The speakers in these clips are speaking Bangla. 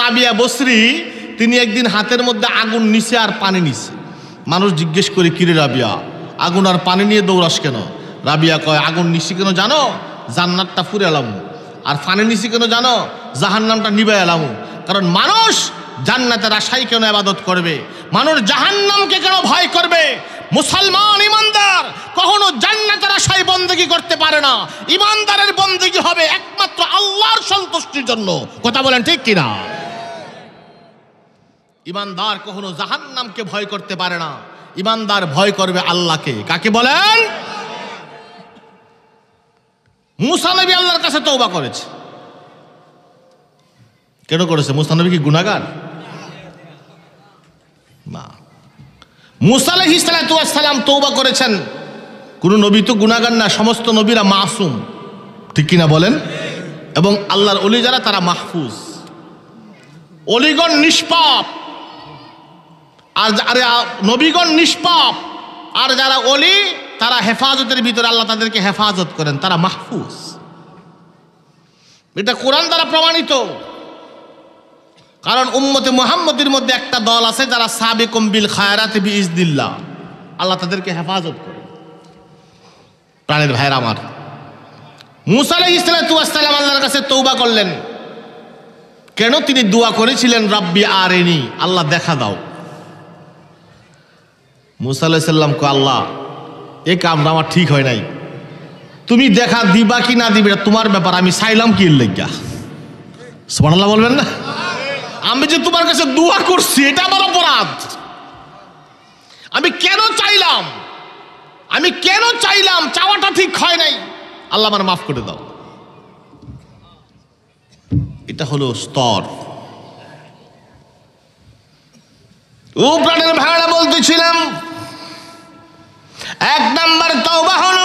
তাবিয়া বসরি তিনি একদিন হাতের মধ্যে আগুন নিচে আর পানি নিছে মানুষ জিজ্ঞেস করে কিরে রাবিয়া আগুন আর পানি নিয়ে দৌড়াস কেন রাবিয়া কয় আগুন নিশি কেন জানো জান্নাতটা ফুরে এলাম আর পানি নিশি কেন জানো জাহান নামটা নিবে এলাম কারণ মানুষ জান্নাতের রাশাই কেন আবাদত করবে মানুষ জাহান্নামকে কেন ভয় করবে মুসলমান ইমানদার কখনো জান্নাতের আশায় বন্দেগি করতে পারে না ইমানদারের বন্দেগি হবে একমাত্র আল্লাহর সন্তুষ্টির জন্য কথা বলেন ঠিক কিনা ইমানদার কখনো জাহান নামকে ভয় করতে পারে না ইমানদার ভয় করবে আল্লাহকে কাকে বলেন মুসানবী আল্লাহর কাছে তৌবা করেছে কেন করেছে মুসানবী কি গুণাগার না মুসালাহ সালাম তৌবা করেছেন কোনো নবী তো গুণাগার না সমস্ত নবীরা মাসুম ঠিক কিনা বলেন এবং আল্লাহর অলি যারা তারা মাহফুজ অলিগণ নিষ্পাপ আর আরে নবীগণ নিষ্পাপ আর যারা অলি তারা হেফাজতের ভিতরে আল্লাহ তাদেরকে হেফাজত করেন তারা মাহফুজ এটা কোরআন দ্বারা প্রমাণিত কারণ উম্মতে মোহাম্মদের মধ্যে একটা দল আছে যারা সাবে কম্বিল খায়রাতে বিজদিল্লা আল্লাহ তাদেরকে হেফাজত করে প্রাণের ভাইয়ের আমার মুসালাই ইসলাতাম আল্লাহর কাছে তৌবা করলেন কেন তিনি দোয়া করেছিলেন রাব্বি আর আল্লাহ দেখা দাও মুসা আল্লাহ কো আল্লাহ এ কামটা আমার ঠিক হয় নাই তুমি দেখা দিবা কি না দিবে তোমার ব্যাপার আমি চাইলাম কি লেগা সোমান্লাহ বলবেন না আমি যে তোমার কাছে দোয়া করছি এটা আমার অপরাধ আমি কেন চাইলাম আমি কেন চাইলাম চাওয়াটা ঠিক হয় নাই আল্লাহ আমার মাফ করে দাও এটা হলো স্তর ও প্রাণের ভাড়া বলতেছিলাম এক নম্বর তওবা হলো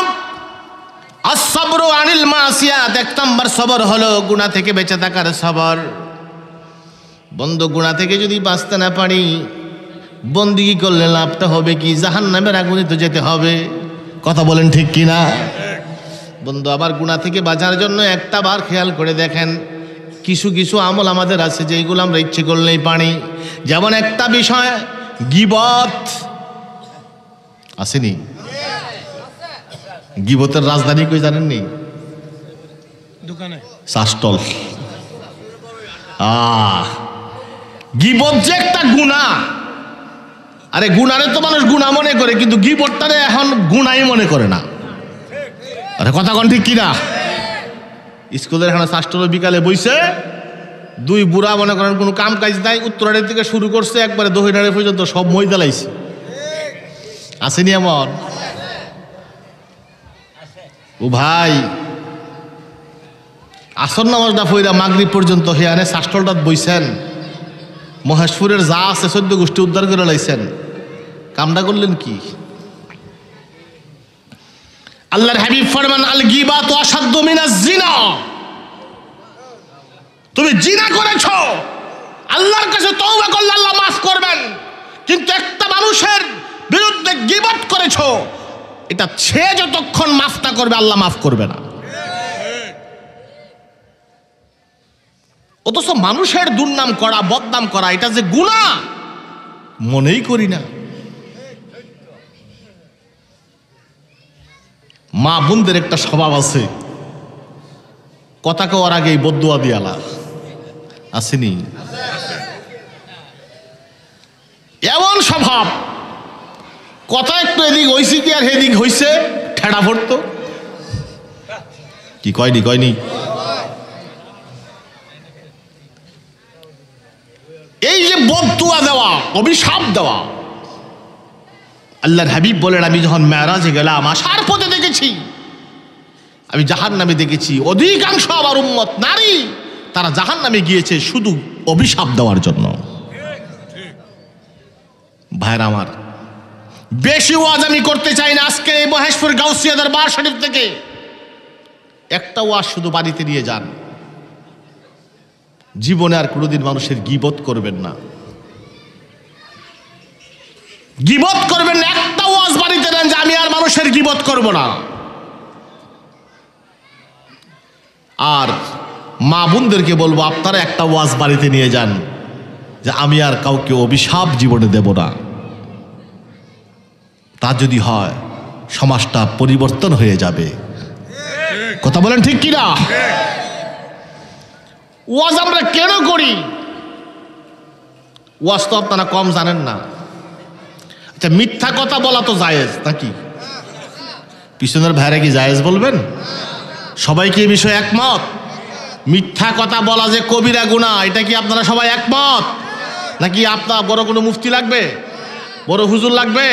আসবর আনিল মাসিয়াত এক নম্বর সবর হলো গুণা থেকে বেঁচে থাকার সবর বন্ধ গুণা থেকে যদি বাঁচতে না পারি বন্দিগি করলে লাভটা হবে কি জাহান নামের আগুনে তো যেতে হবে কথা বলেন ঠিক কি না বন্ধু আবার গুণা থেকে বাঁচার জন্য একটা বার খেয়াল করে দেখেন কিছু কিছু আমল আমাদের আছে যেগুলো আমরা ইচ্ছে করলেই পারি যেমন একটা বিষয় গিবত আসেনি গিবতের রাজধানী কই জানেন নি দোকানে সাস্টল গিবত যে একটা গুণা আরে গুণারে তো মানুষ গুণা মনে করে কিন্তু গিবতটা এখন গুণাই মনে করে না আরে কথা কন ঠিক কিনা স্কুলের এখানে সাস্টল বিকালে বইছে দুই বুড়া মনে করেন কোনো কাম কাজ নাই উত্তরাড়ির থেকে শুরু করছে একবারে দহিনারে পর্যন্ত সব মই লাইছে আসেনি এমন ও ভাই আসর নামাজটা ফইরা মাগরিব পর্যন্ত আনে শাস্টলটাত বইছেন মহেশপুরের যা আছে সদ্য গোষ্ঠী উদ্ধার করে লাইছেন কামটা করলেন কি আল্লাহর হাবিব ফরমান আল গিবা তো অসাধ্য মিনা জিনা তুমি জিনা করেছ আল্লাহর কাছে তওবা করলে আল্লাহ মাফ করবেন কিন্তু একটা মানুষের বিরুদ্ধে গিবত করেছো এটা সে যতক্ষণ মাফ না করবে আল্লাহ মাফ করবে না অথচ মানুষের দুর্নাম করা বদনাম করা এটা যে গুণা মনেই করি না মা বোনদের একটা স্বভাব আছে কথা কওয়ার আগে বদুয়া দিয়ালা আসেনি এমন স্বভাব কথা একটু এদিক হইছি কি আর সেদিক হইছে ঠেড়া ভরত কি কয়নি কয়নি এই যে বদুয়া দেওয়া অভিশাপ দেওয়া আল্লাহর হাবিব বলেন আমি যখন মেয়ারাজে গেলাম আশার পথে দেখেছি আমি জাহান নামে দেখেছি অধিকাংশ আমার উন্মত নারী তারা জাহান নামে গিয়েছে শুধু অভিশাপ দেওয়ার জন্য ভাইরা আমার বেশি ওয়াজ আমি করতে চাই না আজকে এই মহেশপুর গাউসিয়া দরবার শরীফ থেকে একটা ওয়াজ শুধু বাড়িতে নিয়ে যান জীবনে আর কোনোদিন মানুষের গিবত করবেন না গিবত করবেন না একটা ওয়াজ বাড়িতে নেন যে আমি আর মানুষের গিবত করব না আর মা বোনদেরকে বলবো আপনারা একটা ওয়াজ বাড়িতে নিয়ে যান যে আমি আর কাউকে অভিশাপ জীবনে দেব না তা যদি হয় সমাজটা পরিবর্তন হয়ে যাবে কথা বলেন ঠিক কিনা ওয়াজ আমরা কেন করি ওয়াজ তো আপনারা কম জানেন না আচ্ছা মিথ্যা কথা বলা তো জায়েজ নাকি পিছনের ভাইরা কি জায়েজ বলবেন সবাই কি এ বিষয়ে একমত মিথ্যা কথা বলা যে কবিরা গুণা এটা কি আপনারা সবাই একমত নাকি আপনার বড় কোনো মুফতি লাগবে বড় হুজুর লাগবে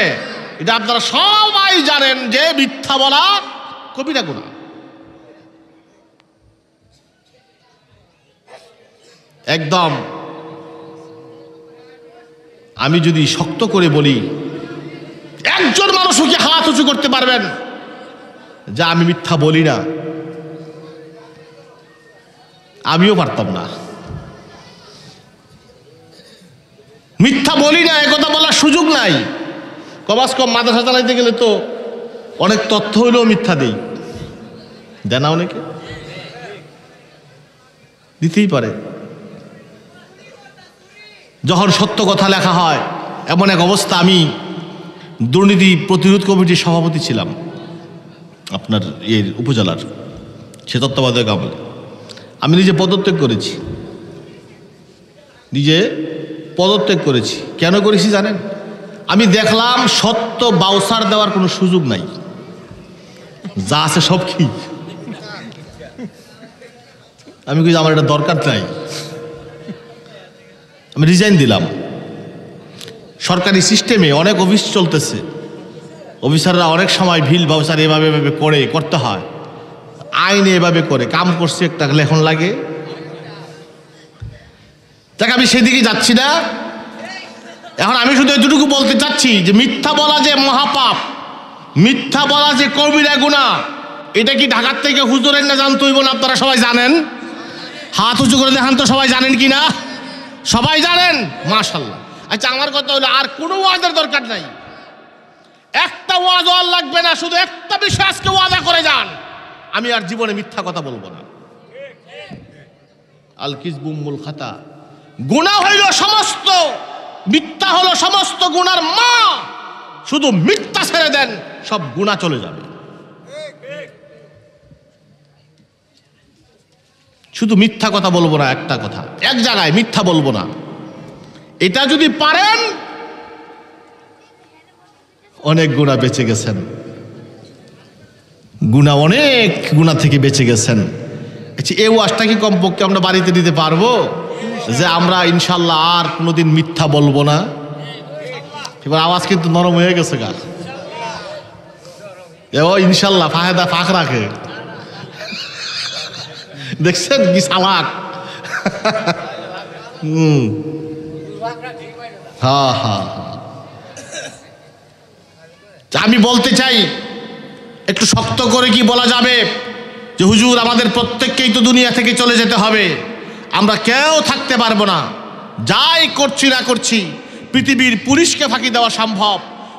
এটা আপনারা সবাই জানেন যে মিথ্যা বলা কবিরা গুণা একদম আমি যদি শক্ত করে বলি একজন মানুষও কি হাত উঁচু করতে পারবেন যা আমি মিথ্যা বলি না আমিও পারতাম না মিথ্যা বলি না একথা বলার সুযোগ নাই কবাস কম মাদ্রাসা চালাইতে গেলে তো অনেক তথ্য হইলেও মিথ্যা দেই দেনা অনেকে দিতেই পারে যখন সত্য কথা লেখা হয় এমন এক অবস্থা আমি দুর্নীতি প্রতিরোধ কমিটির সভাপতি ছিলাম আপনার এর উপজেলার সে তত্ত্বাবধায়ক আমলে আমি নিজে পদত্যাগ করেছি নিজে পদত্যাগ করেছি কেন করেছি জানেন আমি দেখলাম সত্য বাউসার দেওয়ার কোনো সুযোগ নাই যা আছে সব কি আমি কিন্তু আমার এটা দরকার নাই আমি রিজাইন দিলাম সরকারি সিস্টেমে অনেক অফিস চলতেছে অফিসাররা অনেক সময় ভিল বাউসার এভাবে এভাবে করে করতে হয় আইনে এভাবে করে কাম করছে একটা লেখন লাগে দেখ আমি সেদিকে যাচ্ছি না এখন আমি শুধু এতটুকু বলতে চাচ্ছি যে মিথ্যা বলা যে মহাপাপ মিথ্যা বলা যে কর্মীরা গুণা এটা কি ঢাকার থেকে হুজুরের না জানতো বলে আপনারা সবাই জানেন হাত উঁচু করে দেখান তো সবাই জানেন কি না সবাই জানেন মাশাল্লাহ আচ্ছা আমার কথা হলো আর কোনো ওয়াজের দরকার নাই একটা ওয়াজ আর লাগবে না শুধু একটা বিশ্বাসকে আজকে ওয়াদা করে যান আমি আর জীবনে মিথ্যা কথা বলবো না আল কিসবুমুল খাতা গুণা হইল সমস্ত মিথ্যা হলো সমস্ত গুণার মা শুধু মিথ্যা ছেড়ে দেন সব গুণা চলে যাবে শুধু মিথ্যা কথা বলবো না একটা কথা এক জায়গায় মিথ্যা বলবো না এটা যদি পারেন অনেক গুণা বেঁচে গেছেন গুণা অনেক গুণা থেকে বেঁচে গেছেন আচ্ছা এ ওয়াশটা কি কমপক্ষে আমরা বাড়িতে দিতে পারবো যে আমরা ইনশাল্লাহ আর কোনোদিন মিথ্যা বলবো না এবার আওয়াজ কিন্তু নরম হয়ে গেছে গা ও ইনশাল্লাহ ফাহেদা ফাঁক রাখে দেখছেন কি সালাক হুম হা হা আচ্ছা, আমি বলতে চাই একটু শক্ত করে কি বলা যাবে যে হুজুর আমাদের প্রত্যেককেই তো দুনিয়া থেকে চলে যেতে হবে আমরা কেউ থাকতে পারবো না যাই করছি না করছি পৃথিবীর পুলিশকে ফাঁকি দেওয়া সম্ভব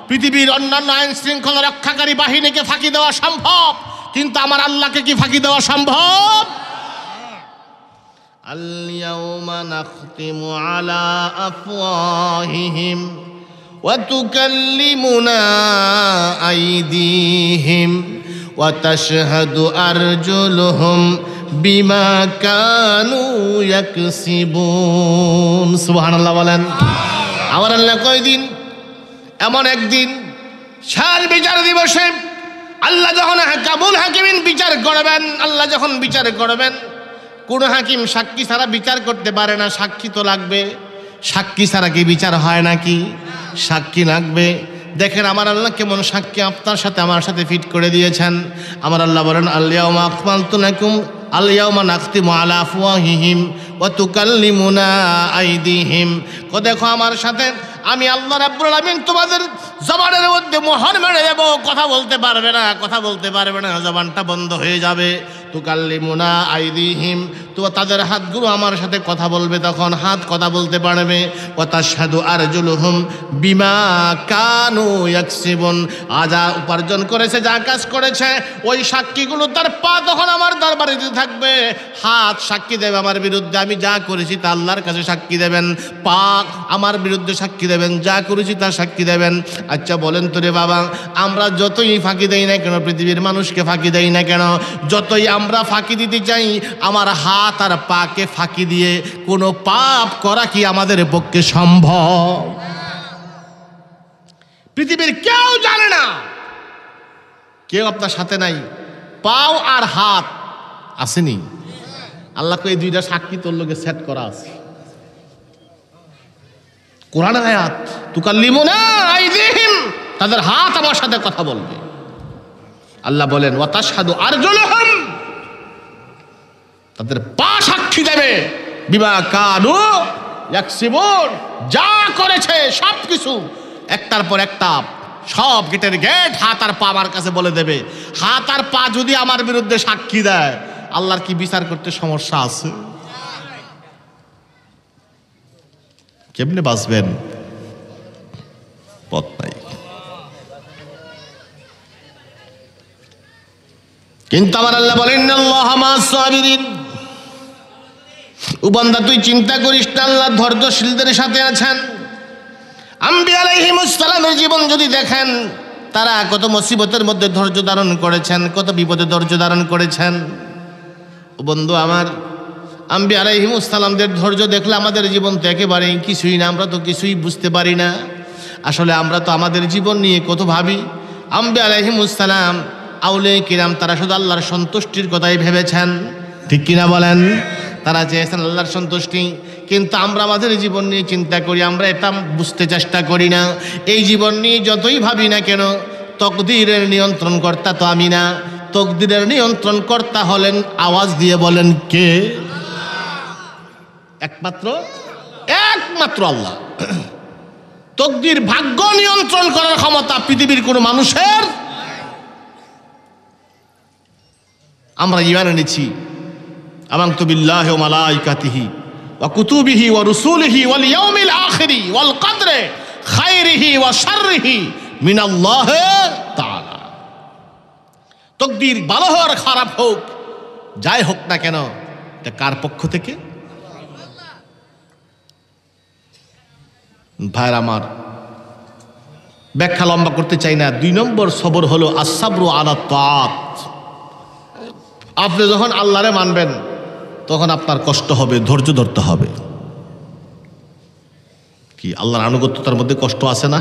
পৃথিবীর অন্যান্য আইন শৃঙ্খলা রক্ষাকারী বাহিনীকে ফাঁকি দেওয়া সম্ভব কিন্তু আমার আল্লাহকে কি ফাঁকি দেওয়া সম্ভব اليوم نختم على أفواههم وتكلمنا أيديهم وتشهد أرجلهم বিমা কানু ইয়াকসিবুন সুবহানাল্লাহ বলেন আমার আল্লাহ কয়দিন এমন একদিন সার বিচার দিবসে আল্লাহ যখন কাবুল হাকিমিন বিচার করবেন আল্লাহ যখন বিচার করবেন কোন হাকিম সাক্ষী ছাড়া বিচার করতে পারে না সাক্ষী তো লাগবে সাক্ষী ছাড়া কি বিচার হয় নাকি সাক্ষী লাগবে দেখেন আমার আল্লাহ কেমন সাক্ষী আপনার সাথে আমার সাথে ফিট করে দিয়েছেন আমার আল্লাহ বলেন আল্লাহ আকমাল তো নাকুম আলিয়াউমা নাখতিমু আলা আফওয়াহিহিম ওয়া তুকাল্লিমুনা আইদিহিম কো দেখো আমার সাথে আমি আল্লাহ রাব্বুল আলামিন তোমাদের জবানের মধ্যে মোহর মেরে দেব কথা বলতে পারবে না কথা বলতে পারবে না জবানটা বন্ধ হয়ে যাবে তুকাল্লিমুনা আইদিহিম তো তাদের হাতগুলো আমার সাথে কথা বলবে তখন হাত কথা বলতে পারবে ও তার সাধু আর জুলুহম বিমা কানু একসিবন আজা উপার্জন করেছে যা কাজ করেছে ওই সাক্ষীগুলো তার পা তখন আমার দরবারে দিতে থাকবে হাত সাক্ষী দেবে আমার বিরুদ্ধে আমি যা করেছি তা আল্লাহর কাছে সাক্ষী দেবেন পাক আমার বিরুদ্ধে সাক্ষী দেবেন যা করেছি তা সাক্ষী দেবেন আচ্ছা বলেন তো রে বাবা আমরা যতই ফাঁকি দেই না কেন পৃথিবীর মানুষকে ফাঁকি দেই না কেন যতই আমরা ফাঁকি দিতে চাই আমার হাত আর পাকে ফাঁকি দিয়ে কোনো পাপ করা কি আমাদের পক্ষে সম্ভব পৃথিবীর কেউ জানে না কেউ আপনার সাথে নাই পাও আর হাত আসেনি আল্লাহকে এই দুইটা সাক্ষী তোর লোকে সেট করা আছে কোরআন আয়াত তুকাল্লিমু না তাদের হাত আমার সাথে কথা বলবে আল্লাহ বলেন ওয়াতাশহাদু আরজুলুহুম তাদের পা সাক্ষী দেবে বিমা কানু ইয়াকসিবুন যা করেছে সব কিছু একটার পর একটা সব গেটের গেট হাত আর পা আমার কাছে বলে দেবে হাত আর পা যদি আমার বিরুদ্ধে সাক্ষী দেয় আল্লাহর কি বিচার করতে সমস্যা আছে কেমনে বাঁচবেন পথ নাই কিন্তু আমার আল্লাহ বলেন উবান্দা তুই চিন্তা করিস না আল্লাহ ধৈর্যশীলদের সাথে আছেন আম্বি আলাইহিমুসালামের জীবন যদি দেখেন তারা কত মুসিবতের মধ্যে ধৈর্য ধারণ করেছেন কত বিপদে ধৈর্য ধারণ করেছেন বন্ধু আমার আম্বি আলাইহিমুসালামদের ধৈর্য দেখলে আমাদের জীবন তো একেবারেই কিছুই না আমরা তো কিছুই বুঝতে পারি না আসলে আমরা তো আমাদের জীবন নিয়ে কত ভাবি আম্বি আলাইহিমুসালাম আউলে কিরাম তারা শুধু আল্লাহর সন্তুষ্টির কথাই ভেবেছেন ঠিক কিনা বলেন তারা চেয়েছেন আল্লাহর সন্তুষ্টি কিন্তু আমরা আমাদের জীবন নিয়ে চিন্তা করি আমরা এটা বুঝতে চেষ্টা করি না এই জীবন নিয়ে যতই ভাবি না কেন তকদিরের নিয়ন্ত্রণকর্তা তো আমি না তকদিরের নিয়ন্ত্রণ কর্তা হলেন আওয়াজ দিয়ে বলেন কে একমাত্র একমাত্র আল্লাহ তকদির ভাগ্য নিয়ন্ত্রণ করার ক্ষমতা পৃথিবীর কোনো মানুষের আমরা ইমান এনেছি আমান্ত বিল্লাহ মালাইকাতিহি ওয়া কুতুবিহি ওয়া রুসুলিহি ওয়াল ইয়াউমিল আখিরি ওয়াল কদরে খাইরিহি ওয়া শাররিহি মিনাল্লাহ তা তকদির ভালো হওয়ার খারাপ হোক যাই হোক না কেন এটা কার পক্ষ থেকে ভাইর আমার ব্যাখ্যা লম্বা করতে চাই না দুই নম্বর সবর হলো আসাবরু আলা তাত আপনি যখন আল্লাহরে মানবেন তখন আপনার কষ্ট হবে ধৈর্য ধরতে হবে কি আল্লাহর আনুগত্যতার মধ্যে কষ্ট আছে না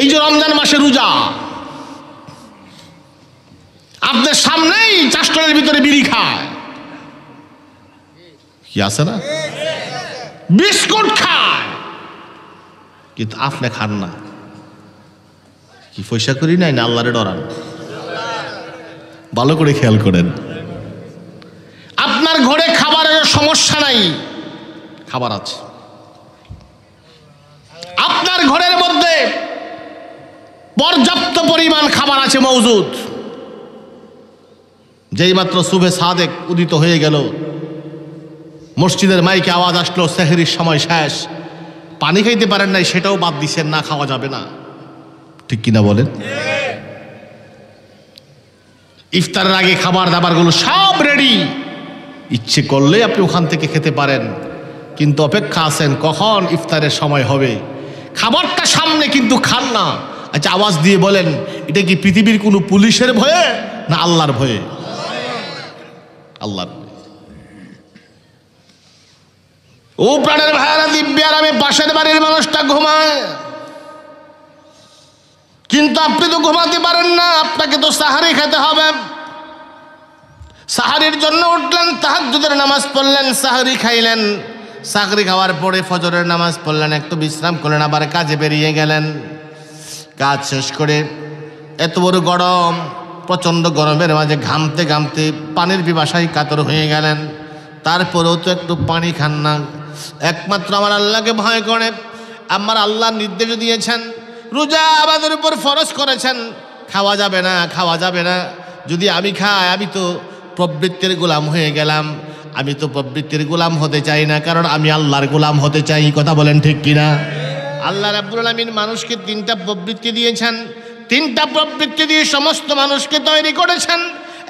এই যে রমজান মাসে রোজা আপনার সামনেই চাষটনের ভিতরে বিড়ি খায় কি আছে না বিস্কুট খায় কিন্তু আপনি খান না কি পয়সা করি নাই না আল্লাহরে ডরান ভালো করে খেয়াল করেন আপনার ঘরে খাবারের সমস্যা নাই খাবার আছে আপনার ঘরের মধ্যে পর্যাপ্ত পরিমাণ খাবার আছে মৌজুদ যেই মাত্র শুভে সাদেক উদিত হয়ে গেল মসজিদের মাইকে আওয়াজ আসলো সেহরির সময় শেষ পানি খাইতে পারেন নাই সেটাও বাদ দিচ্ছেন না খাওয়া যাবে না ঠিক কিনা বলেন ইফতারের আগে খাবার দাবারগুলো সব রেডি ইচ্ছে করলে আপনি ওখান থেকে খেতে পারেন কিন্তু অপেক্ষা আছেন কখন ইফতারের সময় হবে খাবারটা সামনে কিন্তু খান না আচ্ছা আওয়াজ দিয়ে বলেন এটা কি পৃথিবীর কোনো পুলিশের ভয়ে না আল্লাহর ভয়ে আল্লাহর ও প্রাণের ভাইয়ারা দিব্য আরামে পাশের বাড়ির মানুষটা ঘুমায় কিন্তু আপনি তো ঘুমাতে পারেন না আপনাকে তো সাহারি খেতে হবে সাহারির জন্য উঠলেন তাহাজুদের নামাজ পড়লেন সাহারি খাইলেন সাহারি খাওয়ার পরে ফজরের নামাজ পড়লেন একটু বিশ্রাম করলেন আবার কাজে বেরিয়ে গেলেন কাজ শেষ করে এত বড় গরম প্রচণ্ড গরমের মাঝে ঘামতে ঘামতে পানির পিপাসায় কাতর হয়ে গেলেন তারপরেও তো একটু পানি খান না একমাত্র আমার আল্লাহকে ভয় করে আমার আল্লাহ নির্দেশ দিয়েছেন রোজা আমাদের উপর ফরজ করেছেন খাওয়া যাবে না খাওয়া যাবে না যদি আমি খাই আমি তো প্রবৃত্তির গোলাম হয়ে গেলাম আমি তো প্রবৃত্তির গোলাম হতে চাই না কারণ আমি আল্লাহর গোলাম হতে চাই কথা বলেন ঠিক কিনা আল্লাহ রাব্বুল আলমিন মানুষকে তিনটা প্রবৃত্তি দিয়েছেন তিনটা প্রবৃত্তি দিয়ে সমস্ত মানুষকে তৈরি করেছেন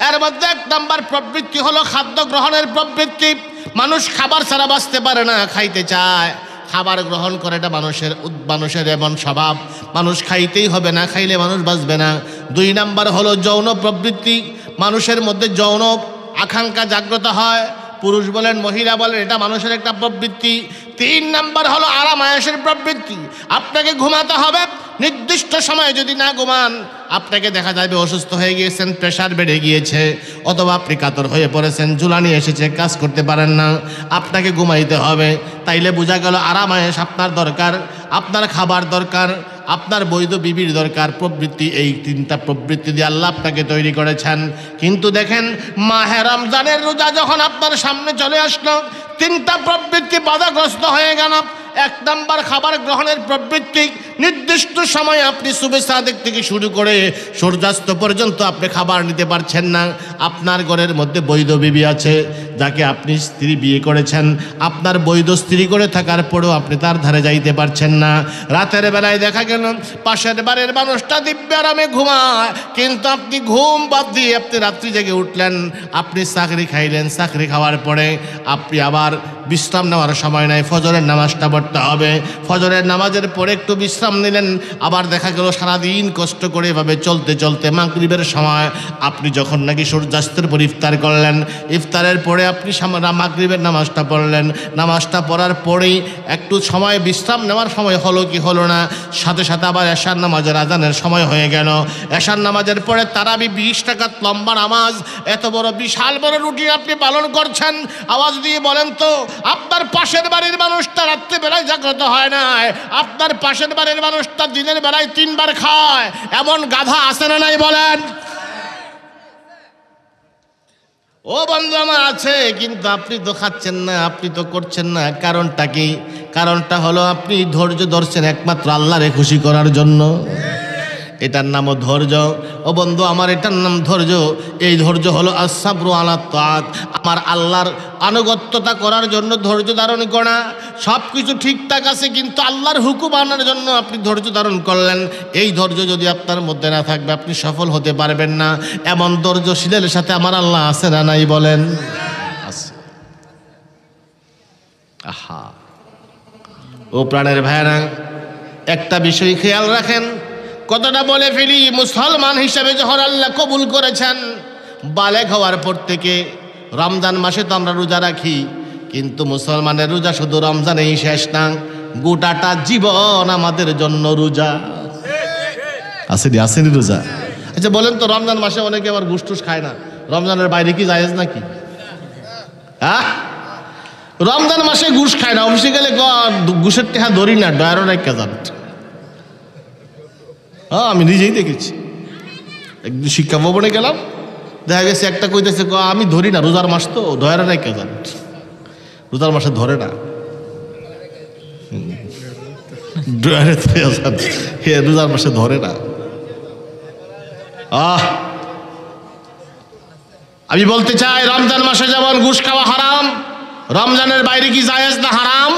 এর মধ্যে এক নম্বর প্রবৃত্তি হলো খাদ্য গ্রহণের প্রবৃত্তি মানুষ খাবার ছাড়া বাঁচতে পারে না খাইতে চায় খাবার গ্রহণ করে এটা মানুষের মানুষের এমন স্বভাব মানুষ খাইতেই হবে না খাইলে মানুষ বাঁচবে না দুই নাম্বার হলো যৌন প্রবৃত্তি মানুষের মধ্যে যৌন আকাঙ্ক্ষা জাগ্রত হয় পুরুষ বলেন মহিলা বলেন এটা মানুষের একটা প্রবৃত্তি তিন নাম্বার হলো আরাম আয়াসের প্রবৃত্তি আপনাকে ঘুমাতে হবে নির্দিষ্ট সময়ে যদি না ঘুমান আপনাকে দেখা যাবে অসুস্থ হয়ে গিয়েছেন প্রেশার বেড়ে গিয়েছে অথবা আপনি কাতর হয়ে পড়েছেন জুলানি এসেছে কাজ করতে পারেন না আপনাকে ঘুমাইতে হবে তাইলে বোঝা গেল আরাম আয়েস আপনার দরকার আপনার খাবার দরকার আপনার বৈধ বিবির দরকার প্রবৃত্তি এই তিনটা প্রবৃত্তি দিয়ে আল্লাহ আপনাকে তৈরি করেছেন কিন্তু দেখেন মাহে রমজানের রোজা যখন আপনার সামনে চলে আসলো তিনটা প্রবৃত্তি বাধাগ্রস্ত হয়ে গেল এক নম্বর খাবার গ্রহণের প্রবৃত্তি নির্দিষ্ট সময়ে আপনি শুভে সাদেক থেকে শুরু করে সূর্যাস্ত পর্যন্ত আপনি খাবার নিতে পারছেন না আপনার ঘরের মধ্যে বৈধ বিবি আছে যাকে আপনি স্ত্রী বিয়ে করেছেন আপনার বৈধ স্ত্রী করে থাকার পরেও আপনি তার ধারে যাইতে পারছেন না রাতের বেলায় দেখা গেল পাশের বাড়ির মানুষটা দিব্য আরামে ঘুমায় কিন্তু আপনি ঘুম বাদ দিয়ে আপনি রাত্রি জেগে উঠলেন আপনি চাকরি খাইলেন চাকরি খাওয়ার পরে আপনি আবার বিশ্রাম নেওয়ার সময় নাই ফজরের নামাজটা পড়তে হবে ফজরের নামাজের পরে একটু বিশ্রাম নিলেন আবার দেখা গেল সারাদিন কষ্ট করে এভাবে চলতে চলতে মাগরীবের সময় আপনি যখন নাকি সূর্যাস্তের পর ইফতার করলেন ইফতারের পরে আপনি মাগরীবের নামাজটা পড়লেন নামাজটা পড়ার পরেই একটু সময় বিশ্রাম নেওয়ার সময় হলো কি হলো না সাথে সাথে আবার এশার নামাজের আজানের সময় হয়ে গেল এশার নামাজের পরে তারাবি বিশ টাকার লম্বা নামাজ এত বড় বিশাল বড় রুটি আপনি পালন করছেন আওয়াজ দিয়ে বলেন তো আপনার পাশের বাড়ির মানুষটা রাত্রিবেলায় জাগ্রত হয় না আপনার পাশের বাড়ির মানুষটা দিনের বেলায় তিনবার খায় এমন গাধা আছে না নাই বলেন ও বন্ধু আমার আছে কিন্তু আপনি তো খাচ্ছেন না আপনি তো করছেন না কারণটা কি কারণটা হলো আপনি ধৈর্য ধরছেন একমাত্র আল্লাহরে খুশি করার জন্য এটার নামও ধৈর্য ও বন্ধু আমার এটার নাম ধৈর্য এই ধৈর্য হলো আসাবরু আলা তাত আমার আল্লাহর আনুগত্যতা করার জন্য ধৈর্য ধারণ করা সব কিছু ঠিকঠাক আছে কিন্তু আল্লাহর হুকুম আনার জন্য আপনি ধৈর্য ধারণ করলেন এই ধৈর্য যদি আপনার মধ্যে না থাকবে আপনি সফল হতে পারবেন না এমন ধৈর্যশীলের সাথে আমার আল্লাহ আছে না নাই বলেন আহা ও প্রাণের ভাইরা একটা বিষয় খেয়াল রাখেন কথাটা বলে ফেলি মুসলমান হিসাবে যখন আল্লাহ কবুল করেছেন বালেক হওয়ার পর থেকে রমজান মাসে তো আমরা রোজা রাখি কিন্তু মুসলমানের রোজা শুধু রমজানেই শেষ না গোটাটা জীবন আমাদের জন্য রোজা আসেনি আসেনি রোজা আচ্ছা বলেন তো রমজান মাসে অনেকে আবার ঘুষটুস খায় না রমজানের বাইরে কি জায়েজ নাকি হ্যাঁ রমজান মাসে ঘুষ খায় না অফিসে গেলে ঘুষের টেহা ধরি না ডয়ারও রেখা হ্যাঁ আমি নিজেই দেখেছি একদিন শিক্ষা ভবনে গেলাম দেখা গেছে একটা কইতেছে আমি ধরি না রোজার মাস তো ধরে নাই কে জান রোজার মাসে ধরে না রোজার মাসে ধরে না আহ আমি বলতে চাই রমজান মাসে যেমন ঘুষ খাওয়া হারাম রমজানের বাইরে কি জায়েজ না হারাম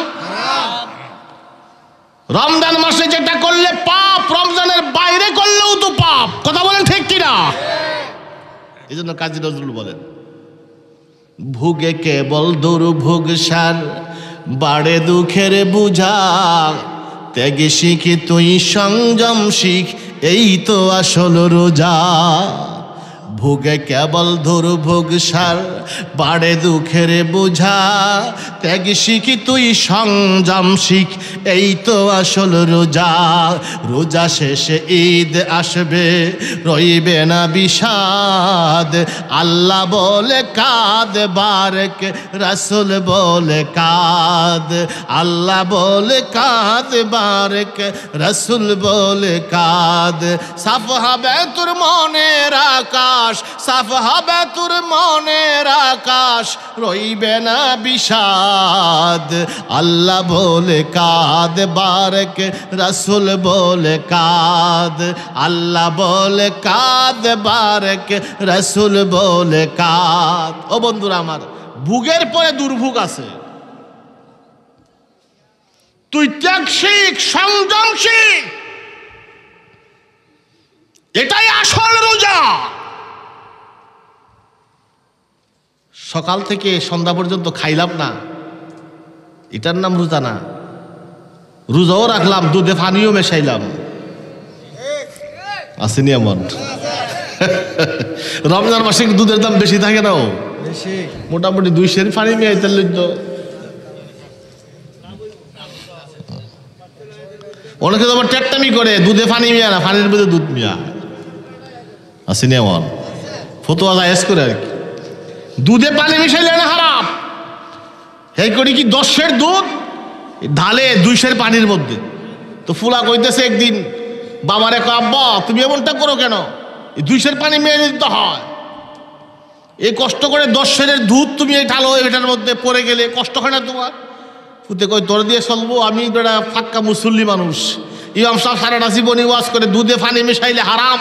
রমজান মাসে যেটা করলে পাপ রমজানের বাইরে করলেও তো পাপ কথা বলেন ঠিক কিনা হ্যাঁ। এই জন্য কাজী নজরুল বলেন ভুগে কেবল দুর্ভোগ সার বাড়ে দুঃখের বুঝা ত্যাগে শিখি তুই সংযম শিখ এই তো আসল রোজা ভোগে কেবল দুর্ভোগ সার বাড়ে দুঃখের বোঝা ত্যাগ শিখি তুই সংযম শিখ এই তো আসল রোজা রোজা শেষে ঈদ আসবে রইবে না বিষাদ আল্লাহ বলে কাদ বারেক রাসুল বলে কাদ আল্লাহ বলে কাদ বারেক রাসুল বলে কাদ সাফ হবে তোর মনের আকার বাতাস সাফ হবে তোর মনের আকাশ রইবে না বিষাদ আল্লাহ বলে কাদ বারেক রসুল বলে কাদ আল্লাহ বলে কাদ বারেক রসুল বলে কাদ ও বন্ধুরা আমার ভুগের পরে দুর্ভোগ আছে তুই ত্যাগ শিখ সংযম শিখ এটাই আসল রোজা সকাল থেকে সন্ধ্যা পর্যন্ত খাইলাম না এটার নাম রোজা না রোজাও রাখলাম দুধে পানিও মেশাইলাম আসেনি এমন রমজান মাসে দুধের দাম বেশি থাকে না ও মোটামুটি দুই সের পানি নিয়ে আইতে অনেকে তোমার আবার করে দুধে পানি মিয়া না পানির মধ্যে দুধ মিয়া আসেনি এমন ফতোয়া এস করে আর কি দুধে পানি মিশাইলে না হারাম হে করি কি দশের দুধ ঢালে দুইশের পানির মধ্যে তো ফুলা কইতেছে একদিন বাবারে কো আব্বা তুমি এমনটা করো কেন দুইশের পানি মেয়ে দিতে হয় এই কষ্ট করে দশ সেরের দুধ তুমি এই ঢালো এটার মধ্যে পড়ে গেলে কষ্ট হয় না তোমার পুঁতে কই তোর দিয়ে চলবো আমি বেড়া ফাক্কা মুসল্লি মানুষ ইমাম সাহেব সারাটা জীবনী ওয়াজ করে দুধে পানি মিশাইলে হারাম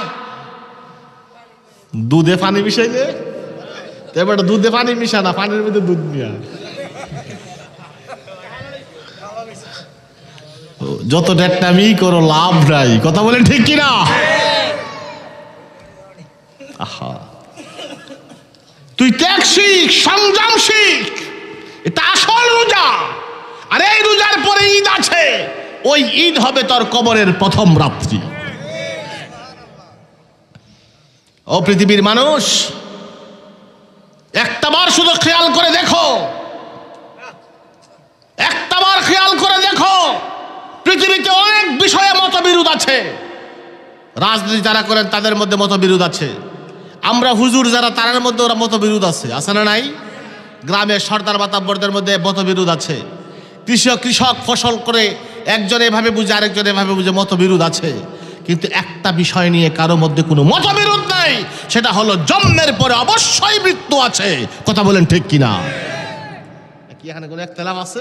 দুধে পানি মিশাইলে তারপরে দুধে পানি মিশা না পানির মধ্যে দুধ মিয়া যত টেট্টামি করো লাভ নাই কথা বলে ঠিক কিনা তুই ত্যাগ শিখ সংযম শিখ এটা আসল রোজা আর এই রোজার পরে ঈদ আছে ওই ঈদ হবে তোর কবরের প্রথম রাত্রি ও পৃথিবীর মানুষ একটাবার শুধু খেয়াল করে দেখো একটাবার খেয়াল করে দেখো পৃথিবীতে অনেক বিষয়ে মতবিরোধ আছে রাজনীতি যারা করেন তাদের মধ্যে মতবিরোধ আছে আমরা হুজুর যারা তারার মধ্যে ওরা মতবিরোধ আছে আছে না নাই গ্রামে সর্দার বাতাবরদের মধ্যে মতবিরোধ আছে কৃষক কৃষক ফসল করে একজন এভাবে বুঝে আরেকজন এভাবে বুঝে মতবিরোধ আছে কিন্তু একটা বিষয় নিয়ে কারো মধ্যে কোনো মতবিরোধ নাই সেটা হলো জন্মের পরে অবশ্যই মৃত্যু আছে কথা বলেন ঠিক কিনা কি এখানে কোনো এক তেলাম আছে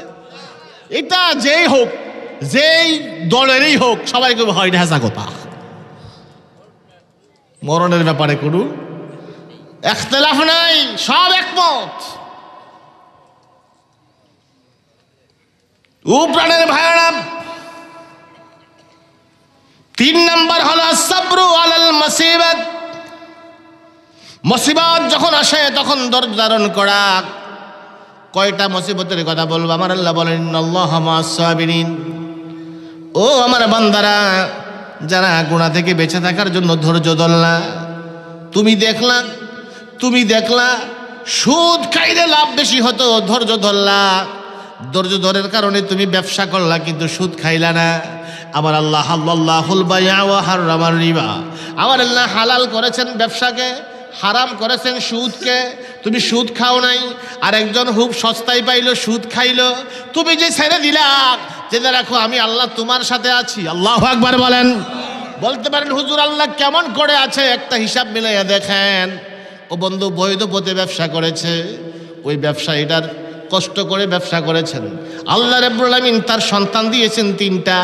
এটা যেই হোক যেই দলেরই হোক সবাই সবাইকে হয় ঢেঁচা কথা মরণের ব্যাপারে কোনো একতলাফ নাই সব একমত ও প্রাণের ভাইরাম তিন নম্বর হলো সাবরু আলাল মাসিবাত মসিবত যখন আসে তখন দরজ ধারণ করা কয়টা মসিবতের কথা বলবো আমার আল্লাহ বলেন ও আমার বান্দারা যারা গুণা থেকে বেঁচে থাকার জন্য ধৈর্য ধরলা তুমি দেখলা তুমি দেখলা সুদ খাইলে লাভ বেশি হতো ধৈর্য ধরলা ধৈর্য ধরের কারণে তুমি ব্যবসা করলা কিন্তু সুদ খাইলা না আমার আল্লাহ আল্লাহ বাই হার রিবা আমার আল্লাহ হালাল করেছেন ব্যবসাকে হারাম করেছেন সুদকে তুমি সুদ খাও নাই আর একজন হুব সস্তায় পাইল সুদ খাইল তুমি যে ছেড়ে দিলাক জেনে রাখো আমি আল্লাহ তোমার সাথে আছি আল্লাহ একবার বলেন বলতে পারেন হুজুর আল্লাহ কেমন করে আছে একটা হিসাব মিলাইয়া দেখেন ও বন্ধু বৈধ পথে ব্যবসা করেছে ওই ব্যবসায়ীটার কষ্ট করে ব্যবসা করেছেন আল্লাহ রেবুল্লামিন তার সন্তান দিয়েছেন তিনটা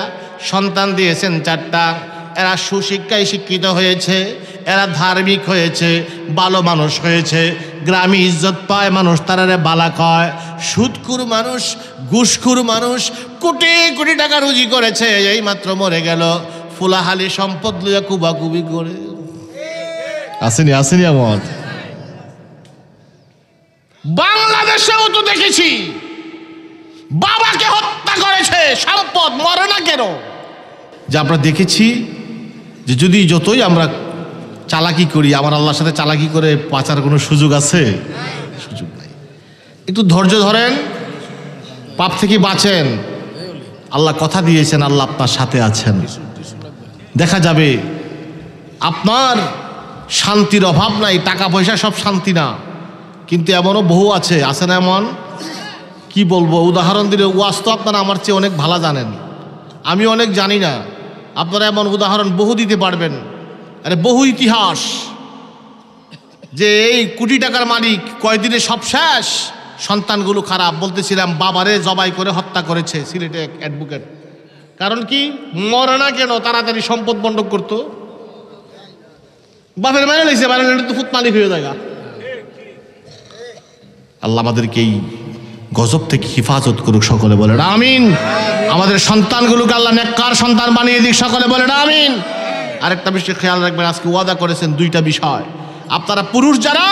সন্তান দিয়েছেন চারটা এরা সুশিক্ষায় শিক্ষিত হয়েছে এরা ধার্মিক হয়েছে ভালো মানুষ হয়েছে গ্রামে ইজ্জত পায় মানুষ তারা বালা কয় সুদকুর মানুষ ঘুষখুর মানুষ কোটি কোটি টাকা রুজি করেছে এই মাত্র মরে গেল ফুলাহালি সম্পদ লইয়া কুবাকুবি করে আসেনি আসেনি আমার বাংলাদেশেও তো দেখেছি বাবাকে হত্যা করেছে সম্পদ মরে না কেন যা আমরা দেখেছি যে যদি যতই আমরা চালাকি করি আমার আল্লাহর সাথে চালাকি করে পাচার কোনো সুযোগ আছে সুযোগ নাই একটু ধৈর্য ধরেন পাপ থেকে বাঁচেন আল্লাহ কথা দিয়েছেন আল্লাহ আপনার সাথে আছেন দেখা যাবে আপনার শান্তির অভাব নাই টাকা পয়সা সব শান্তি না কিন্তু এমনও বহু আছে আছে না এমন কি বলবো উদাহরণ দিলে ওয়াজ তো আপনারা আমার চেয়ে অনেক ভালো জানেন আমি অনেক জানি না আপনারা এমন উদাহরণ বহু দিতে পারবেন আরে বহু ইতিহাস যে এই কোটি টাকার মালিক কয়দিনে সব শেষ সন্তানগুলো খারাপ বলতেছিলাম বাবারে জবাই করে হত্যা করেছে সিলেটে এক অ্যাডভোকেট কারণ কি মরে না কেন তাড়াতাড়ি সম্পদ বন্ধ করতো বাপের মেনে লেগেছে মেনে তো ফুত মালিক হয়ে যায় আল্লাহ আমাদেরকে এই গজব থেকে হিফাজত করুক সকলে বলে আমিন আমাদের সন্তানগুলোকে আল্লাহ নেককার সন্তান বানিয়ে দিক সকলে বলে আমিন আরেকটা বিষয় খেয়াল রাখবেন আজকে ওয়াদা করেছেন দুইটা বিষয় আপনারা পুরুষ যারা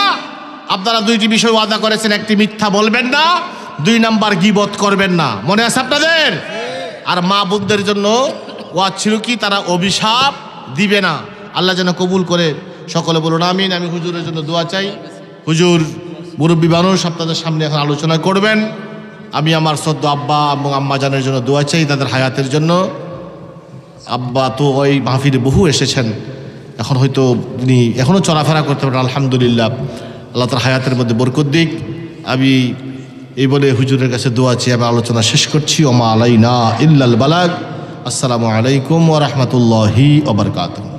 আপনারা দুইটি বিষয় ওয়াদা করেছেন একটি মিথ্যা বলবেন না দুই নাম্বার গিবত করবেন না মনে আছে আপনাদের আর মা বুদ্ধের জন্য ওয়াদ ছিল কি তারা অভিশাপ দিবে না আল্লাহ যেন কবুল করে সকলে বলুন আমিন আমি হুজুরের জন্য দোয়া চাই হুজুর মুরব্বী মানুষ আপনাদের সামনে এখন আলোচনা করবেন আমি আমার সদ্য আব্বা এবং আম্মা জানের জন্য দোয়া চাই তাদের হায়াতের জন্য আব্বা তো ওই মাহফিলে বহু এসেছেন এখন হয়তো তিনি এখনও চলাফেরা করতে পারেন আলহামদুলিল্লাহ আল্লাহ তার হায়াতের মধ্যে বরকত দিক আমি এই বলে হুজুরের কাছে দোয়া চেয়ে আমি আলোচনা শেষ করছি ওমা না ইল্লাল বালাক আসসালামু আলাইকুম ওরহমতুল্লাহি ওবরকাতুম